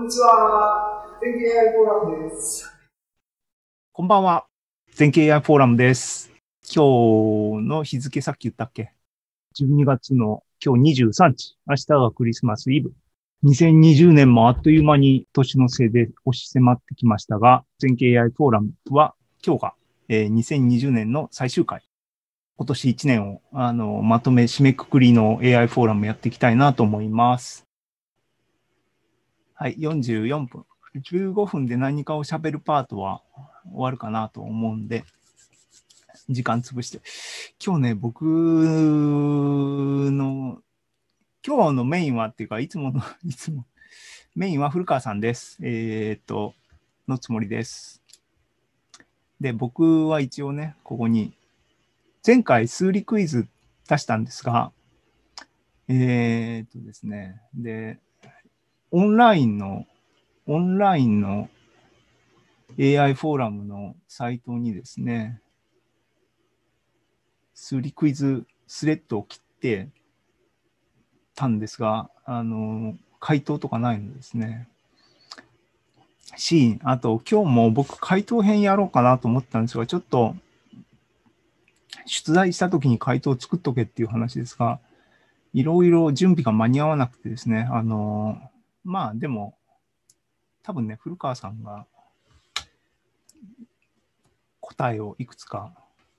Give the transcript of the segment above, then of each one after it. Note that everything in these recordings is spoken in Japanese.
んにちは。全景 AI フォーラムです。こんばんは。全景 AI フォーラムです。今日の日付さっき言ったっけ ?12 月の今日23日。明日がクリスマスイブ。2020年もあっという間に年のせいで押し迫ってきましたが、全景 AI フォーラムは今日が、えー、2020年の最終回。今年1年をあのまとめ締めくくりの AI フォーラムやっていきたいなと思います。はい、44分。15分で何かを喋るパートは終わるかなと思うんで、時間潰して。今日ね、僕の、今日のメインはっていうか、いつもの、いつも、メインは古川さんです。えー、っと、のつもりです。で、僕は一応ね、ここに、前回数理クイズ出したんですが、えー、っとですね、で、オンラインの、オンラインの AI フォーラムのサイトにですね、スリクイズスレッドを切ってたんですが、あの、回答とかないんですね。し、あと今日も僕回答編やろうかなと思ったんですが、ちょっと出題した時に回答を作っとけっていう話ですが、いろいろ準備が間に合わなくてですね、あの、まあでも、多分ね、古川さんが答えをいくつか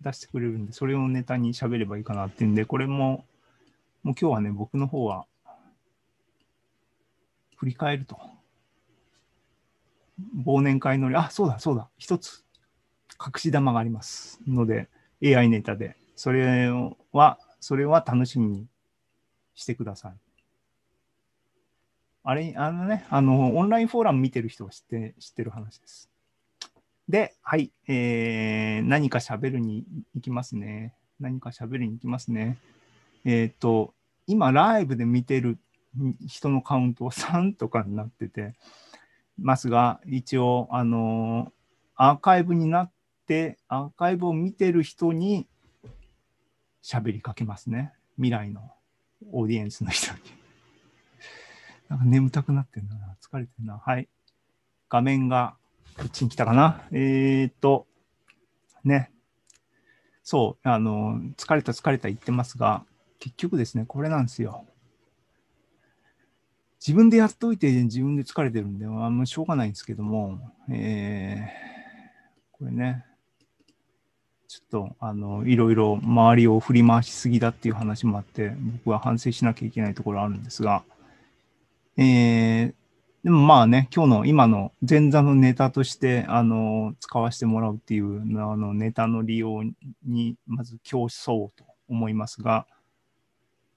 出してくれるんで、それをネタに喋ればいいかなっていうんで、これも、もう今日はね、僕の方は、振り返ると。忘年会のり、あ、そうだ、そうだ、一つ、隠し玉がありますので、AI ネタで、それは、それは楽しみにしてください。あれ、あのね、あの、オンラインフォーラム見てる人は知って、知ってる話です。で、はい、えー、何か喋るに行きますね。何か喋りに行きますね。えっ、ー、と、今、ライブで見てる人のカウントは3 とかになっててますが、一応、あのアーカイブになって、アーカイブを見てる人に喋りかけますね。未来のオーディエンスの人に。なんか眠たくなってるな。疲れてるな。はい。画面が、こっちに来たかな。えー、っと、ね。そう、あの、疲れた疲れた言ってますが、結局ですね、これなんですよ。自分でやっといて自分で疲れてるんで、あんましょうがないんですけども、えー、これね、ちょっと、あの、いろいろ周りを振り回しすぎだっていう話もあって、僕は反省しなきゃいけないところあるんですが、えー、でもまあね、今日の今の前座のネタとして、あの、使わせてもらうっていう、あの、ネタの利用に、まず競争と思いますが、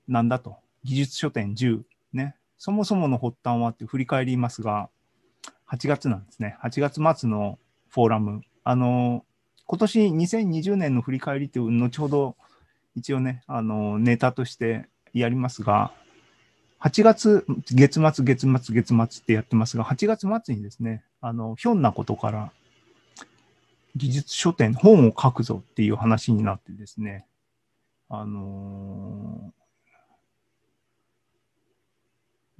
なんだと。技術書店10、ね。そもそもの発端はって振り返りますが、8月なんですね。8月末のフォーラム。あの、今年2020年の振り返りっていう、後ほど一応ね、あの、ネタとしてやりますが、8月、月末、月末、月末ってやってますが、8月末にですね、あの、ひょんなことから、技術書店、本を書くぞっていう話になってですね、あの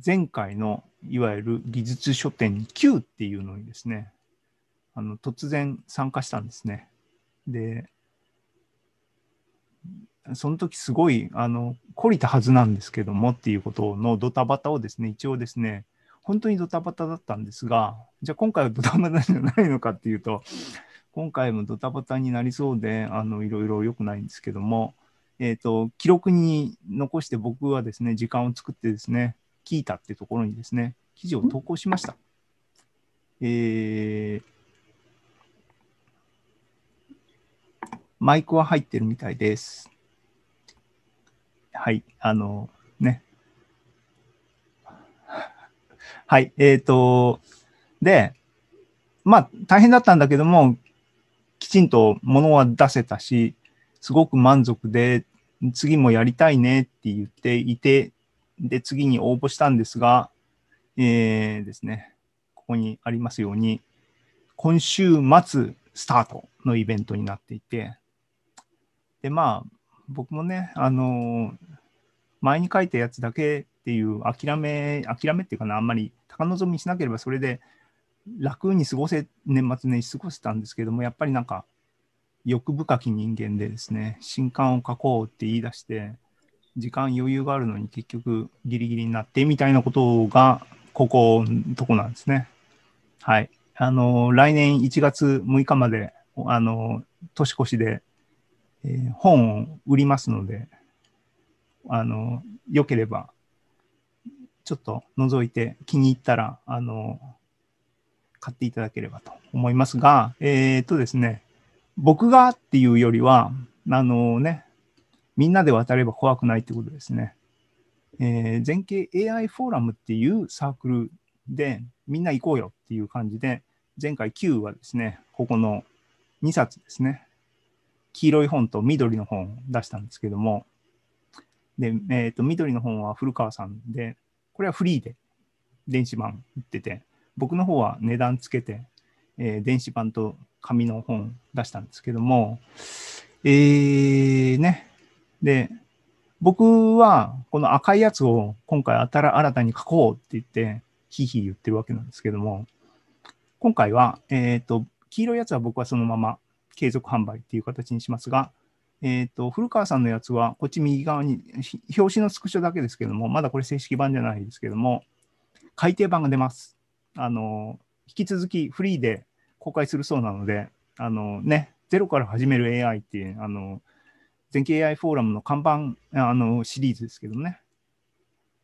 ー、前回のいわゆる技術書店 Q っていうのにですね、あの突然参加したんですね。で、その時すごい、あの、懲りたはずなんですけどもっていうことのドタバタをですね、一応ですね、本当にドタバタだったんですが、じゃあ今回はドタバタじゃないのかっていうと、今回もドタバタになりそうで、あの、いろいろ良くないんですけども、えっ、ー、と、記録に残して僕はですね、時間を作ってですね、聞いたっていうところにですね、記事を投稿しました。えー、マイクは入ってるみたいです。はい、あの、ね。はい、えっ、ー、と、で、まあ、大変だったんだけども、きちんと物は出せたし、すごく満足で、次もやりたいねって言っていて、で、次に応募したんですが、えー、ですね、ここにありますように、今週末スタートのイベントになっていて、で、まあ、僕もね、あの、前に書いたやつだけっていう諦め、諦めっていうかな、あんまり高望みしなければそれで楽に過ごせ、年末年始過ごせたんですけども、やっぱりなんか、欲深き人間でですね、新刊を書こうって言い出して、時間余裕があるのに結局ギリギリになってみたいなことが、ここのとこなんですね。はい。あの、来年1月6日まで、あの、年越しでえー、本を売りますので、あの、良ければ、ちょっと覗いて気に入ったら、あの、買っていただければと思いますが、えっ、ー、とですね、僕がっていうよりは、あのね、みんなで渡れば怖くないってことですね。えー、前景 AI フォーラムっていうサークルで、みんな行こうよっていう感じで、前回9はですね、ここの2冊ですね、黄色い本と緑の本を出したんですけども、で、えー、と緑の本は古川さんで、これはフリーで電子版売ってて、僕の方は値段つけて、えー、電子版と紙の本出したんですけども、えー、ね、で、僕はこの赤いやつを今回新たに書こうって言って、ヒーヒー言ってるわけなんですけども、今回は、えっ、ー、と、黄色いやつは僕はそのまま継続販売っていう形にしますが、えーと、古川さんのやつは、こっち右側に、表紙のスクショだけですけども、まだこれ正式版じゃないですけども、改訂版が出ます。あの引き続きフリーで公開するそうなので、あのね、ゼロから始める AI っていう、あの全景 AI フォーラムの看板あのシリーズですけどね、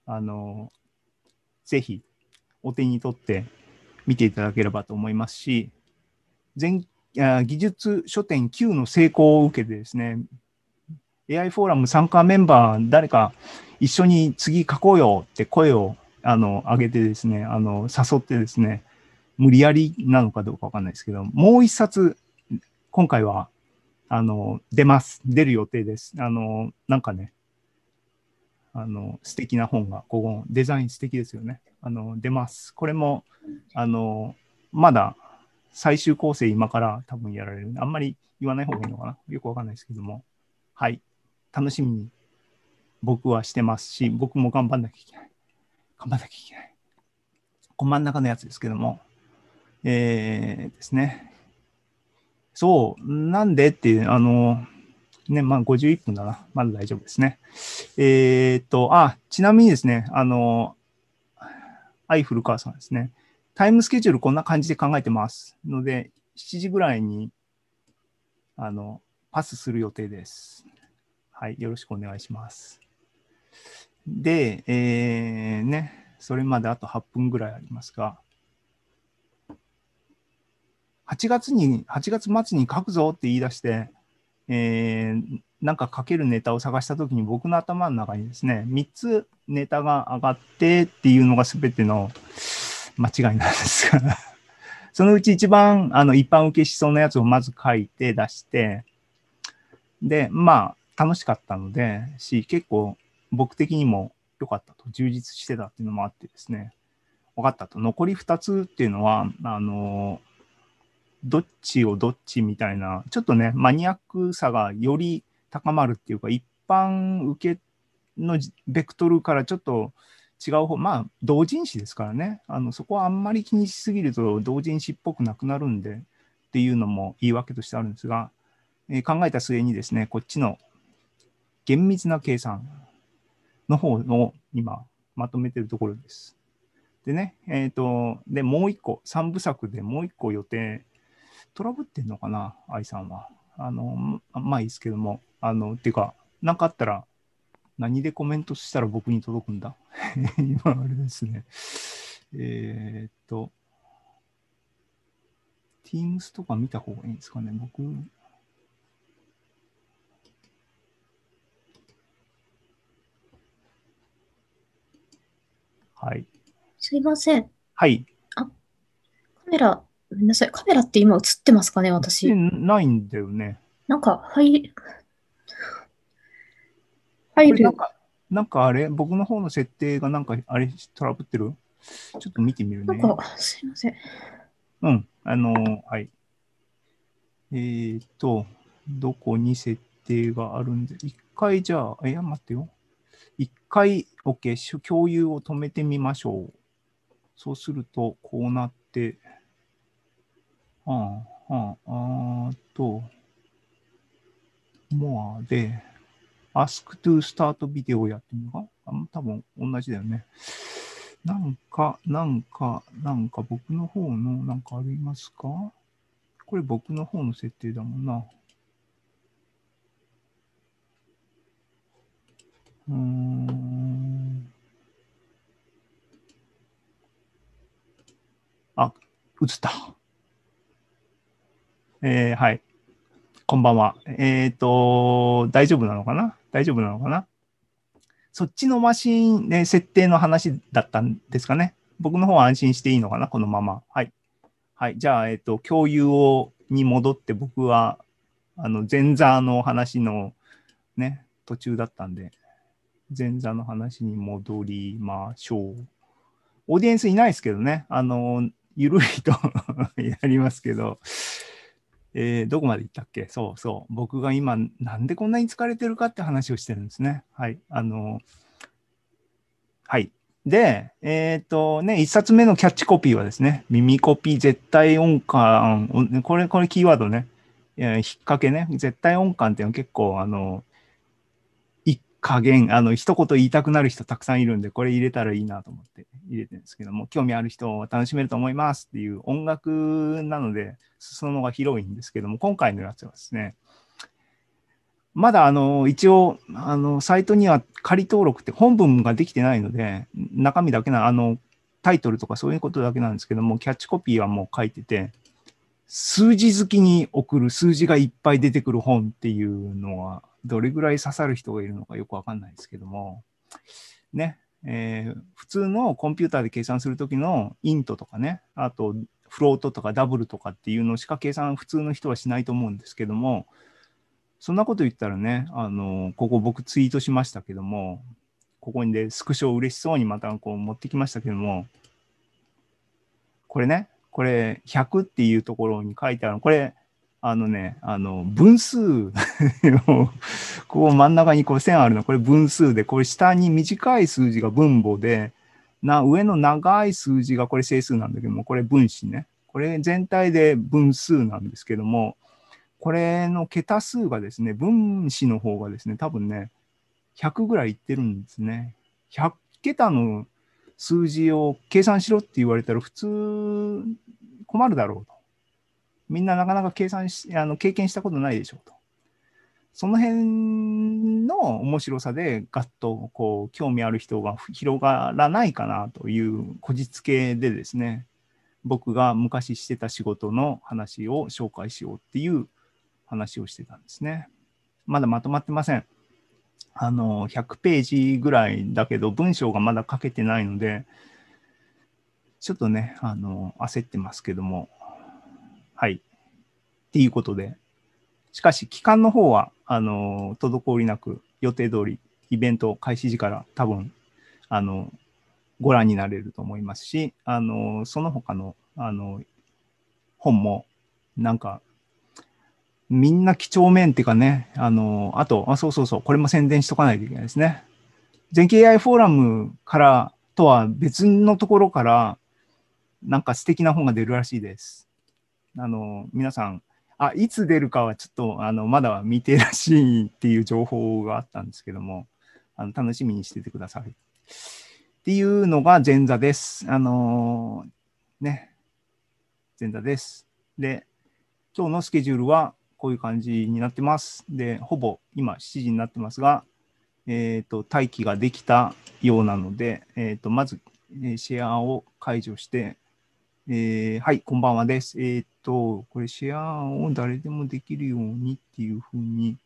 あのぜひお手に取って見ていただければと思いますし、全技術書店 Q の成功を受けてですね、AI フォーラム参加メンバー誰か一緒に次書こうよって声をあの上げてですね、あの誘ってですね、無理やりなのかどうかわかんないですけど、もう一冊、今回は、あの、出ます。出る予定です。あの、なんかね、あの、素敵な本が、ここ、デザイン素敵ですよね。あの、出ます。これも、あの、まだ、最終構成今から多分やられるんで、あんまり言わない方がいいのかな。よくわかんないですけども。はい。楽しみに僕はしてますし、僕も頑張んなきゃいけない。頑張んなきゃいけない。こ真ん中のやつですけども。えー、ですね。そう、なんでっていう、あの、ね、まあ51分だな。まだ大丈夫ですね。えー、っと、あ、ちなみにですね、あの、愛古川さんですね。タイムスケジュールこんな感じで考えてますので、7時ぐらいに、あの、パスする予定です。はい、よろしくお願いします。で、えー、ね、それまであと8分ぐらいありますが、8月に、8月末に書くぞって言い出して、えー、なんか書けるネタを探したときに僕の頭の中にですね、3つネタが上がってっていうのが全ての、間違いなんですがそのうち一番あの一般受けしそうなやつをまず書いて出して、で、まあ、楽しかったので、し、結構僕的にも良かったと、充実してたっていうのもあってですね、分かったと、残り2つっていうのは、あの、どっちをどっちみたいな、ちょっとね、マニアックさがより高まるっていうか、一般受けのベクトルからちょっと違う方、まあ、同人誌ですからね、あのそこはあんまり気にしすぎると同人誌っぽくなくなるんでっていうのも言い訳としてあるんですが、えー、考えた末にですね、こっちの厳密な計算の方を今、まとめてるところです。でね、えっ、ー、と、で、もう一個、3部作でもう一個予定、トラブってんのかな、愛さんは。あの、まあいいですけども、あの、っていうか、何かあったら何でコメントしたら僕に届くんだ 今、あれですね。えー、っと、Teams とか見た方がいいんですかね。僕、はい。すいません。はい。あ、カメラ、ごめんなさい。カメラって今映ってますかね、私。ないんだよね。なんか、はい、入る。なんか、なんかあれ僕の方の設定がなんかあれトラブってるちょっと見てみるね。なんか、すいません。うん、あのー、はい。えっ、ー、と、どこに設定があるんで、一回じゃあ、いや、待ってよ。一回、OK、共有を止めてみましょう。そうすると、こうなって、ああ、ああ、あと、モアで、ask to start デオ d やってみるのかあの多分同じだよね。なんか、なんか、なんか僕の方のなんかありますかこれ僕の方の設定だもんな。うーん。あ、映った。えー、はい。こんばんは。えっ、ー、と、大丈夫なのかな大丈夫なのかなそっちのマシンで、ね、設定の話だったんですかね。僕の方は安心していいのかなこのまま。はい。はい。じゃあ、えっ、ー、と、共有を、に戻って僕は、あの、前座の話のね、途中だったんで、前座の話に戻りましょう。オーディエンスいないですけどね。あの、ゆるいと やりますけど、えー、どこまで行ったっけそうそう。僕が今、なんでこんなに疲れてるかって話をしてるんですね。はい。あの、はい。で、えっ、ー、とね、1冊目のキャッチコピーはですね、耳コピー絶対音感、これ、これキーワードね、引っ掛けね、絶対音感っていうのは結構、あの、加減、あの、一言言いたくなる人たくさんいるんで、これ入れたらいいなと思って入れてるんですけども、興味ある人は楽しめると思いますっていう音楽なので、裾野が広いんですけども、今回のやつはですね、まだあの一応あのサイトには仮登録って本文ができてないので中身だけなあのタイトルとかそういうことだけなんですけどもキャッチコピーはもう書いてて数字好きに送る数字がいっぱい出てくる本っていうのはどれぐらい刺さる人がいるのかよくわかんないですけども、ね、えー、普通のコンピューターで計算するときのイントとかね、あとフロートとかダブルとかっていうのしか計算普通の人はしないと思うんですけども、そんなこと言ったらね、あの、ここ僕ツイートしましたけども、ここにでスクショを嬉しそうにまたこう持ってきましたけども、これね、これ100っていうところに書いてあるこれあのね、あの分数 こう真ん中にこう線あるの、これ分数で、これ下に短い数字が分母で、な上の長い数字がこれ整数なんだけども、これ分子ね。これ全体で分数なんですけども、これの桁数がですね、分子の方がですね、多分ね、100ぐらいいってるんですね。100桁の数字を計算しろって言われたら普通困るだろうと。みんななかなか計算しあの経験したことないでしょうと。その辺の面白さでガッとこう興味ある人が広がらないかなというこじつけでですね僕が昔してた仕事の話を紹介しようっていう話をしてたんですね。まだまとまってません。あの100ページぐらいだけど文章がまだ書けてないのでちょっとねあの焦ってますけどもはい。っていうことで、しかし、期間の方は、あの、滞りなく、予定通り、イベント開始時から多分、あの、ご覧になれると思いますし、あの、その他の、あの、本も、なんか、みんな几帳面っていうかね、あの、あと、あ、そうそうそう、これも宣伝しとかないといけないですね。全景 AI フォーラムからとは別のところから、なんか素敵な本が出るらしいです。あの皆さんあいつ出るかはちょっとあのまだ未定らしいっていう情報があったんですけどもあの楽しみにしててください。っていうのが前座です。あのね、前座です。で、今日のスケジュールはこういう感じになってます。で、ほぼ今7時になってますが、えっ、ー、と、待機ができたようなので、えっ、ー、と、まず、シェアを解除して、えー、はい、こんばんはです。えー、っと、これシェアを誰でもできるようにっていうふうに、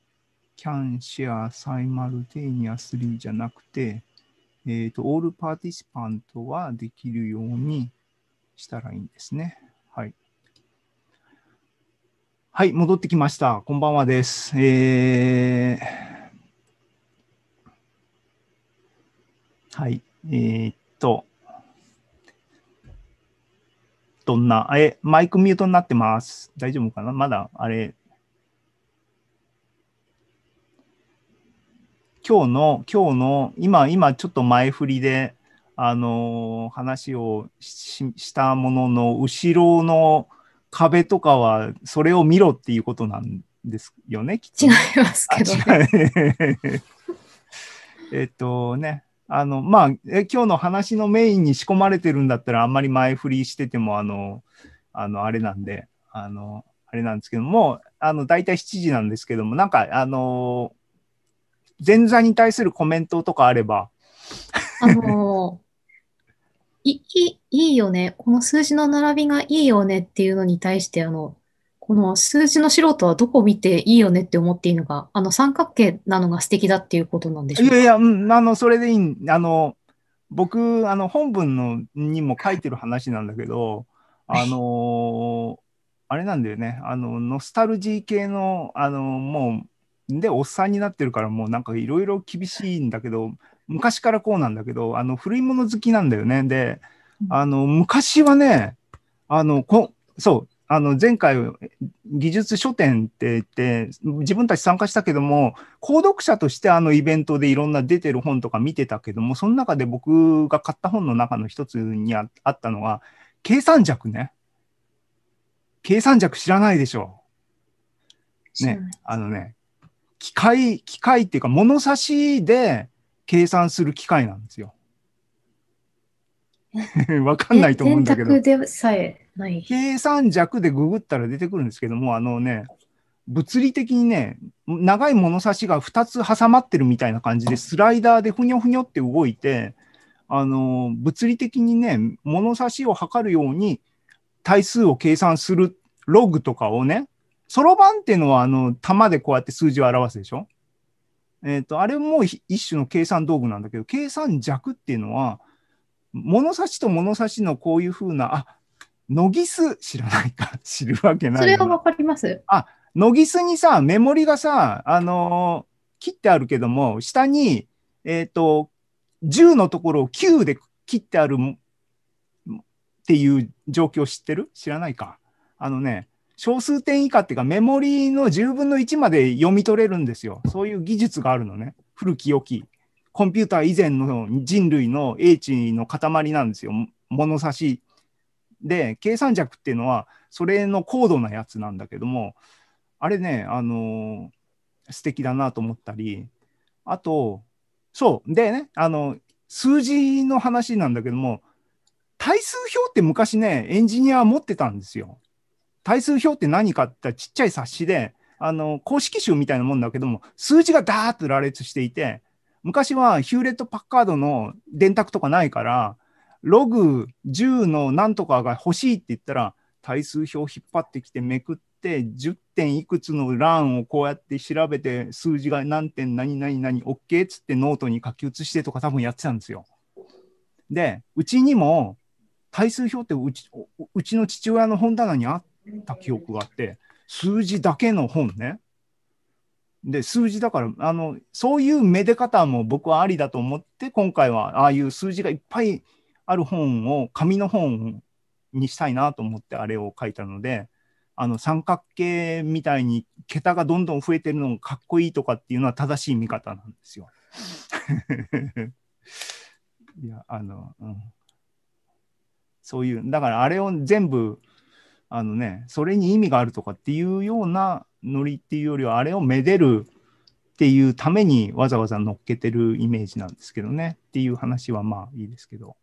can share simultaneously じゃなくて、えー、っと、all participant はできるようにしたらいいんですね。はい。はい、戻ってきました。こんばんはです。えー、はい、えー、っと、どんな、え、マイクミュートになってます。大丈夫かなまだ、あれ。今日の、今日の、今、今、ちょっと前振りで、あのー、話をしたものの、後ろの壁とかは、それを見ろっていうことなんですよね、きっと、ね。違いますけど、ね。えっとね、あの、まあ、今日の話のメインに仕込まれてるんだったら、あんまり前振りしてても、あの、あの、あれなんで、あの、あれなんですけども、あの、大体7時なんですけども、なんか、あの、前座に対するコメントとかあれば。あのいいいいよね、この数字の並びがいいよねっていうのに対して、あの、この数字の素人はどこ見ていいよねって思っていいのか、あの三角形なのが素敵だっていうことなんでしょうかいやいや、うん、あの、それでいい、あの、僕、あの、本文のにも書いてる話なんだけど、あのー、あれなんだよね、あの、ノスタルジー系の、あのもう、で、おっさんになってるから、もうなんかいろいろ厳しいんだけど、昔からこうなんだけど、あの、古いもの好きなんだよね。で、あの、昔はね、あの、こそう、あの前回技術書店って言って自分たち参加したけども購読者としてあのイベントでいろんな出てる本とか見てたけどもその中で僕が買った本の中の一つにあったのは、計算尺ね計算尺知らないでしょねあのね機械機械っていうか物差しで計算する機械なんですよ。わかんないと思うんだけど。計算弱でググったら出てくるんですけども、あのね、物理的にね、長い物差しが2つ挟まってるみたいな感じで、スライダーでふにょふにょって動いて、あの、物理的にね、物差しを測るように対数を計算するログとかをね、そろばんっていうのは、あの、玉でこうやって数字を表すでしょえっ、ー、と、あれも一種の計算道具なんだけど、計算弱っていうのは、物差しと物差しのこういうふうな、あノギス知らないか、知るわけない。それはわかります。あ、ノギスにさ、メモリがさ、あのー、切ってあるけども、下に、えっ、ー、と、10のところを9で切ってあるっていう状況知ってる知らないか。あのね、小数点以下っていうか、メモリの10分の1まで読み取れるんですよ。そういう技術があるのね。古き良き。コンピューター以前の人類の英知の塊なんですよ物差しで計算尺っていうのはそれの高度なやつなんだけどもあれねあのー、素敵だなと思ったりあとそうでねあの数字の話なんだけども対数表って昔ねエンジニアは持ってたんですよ。対数表って何かってちっちゃい冊子であの公式集みたいなもんだけども数字がダーッと羅列していて昔はヒューレット・パッカードの電卓とかないから、ログ10のなんとかが欲しいって言ったら、対数表引っ張ってきてめくって、10点いくつの欄をこうやって調べて、数字が何点何何何 OK っつってノートに書き写してとか多分やってたんですよ。で、うちにも対数表ってうちうちの父親の本棚にあった記憶があって、数字だけの本ね。で、数字だから、あの、そういうめで方も僕はありだと思って、今回はああいう数字がいっぱいある本を、紙の本にしたいなと思ってあれを書いたので、あの、三角形みたいに桁がどんどん増えてるのがかっこいいとかっていうのは正しい見方なんですよ。いや、あの、うん、そういう、だからあれを全部、あのね、それに意味があるとかっていうようなノリっていうよりは、あれをめでるっていうためにわざわざ乗っけてるイメージなんですけどねっていう話はまあいいですけど。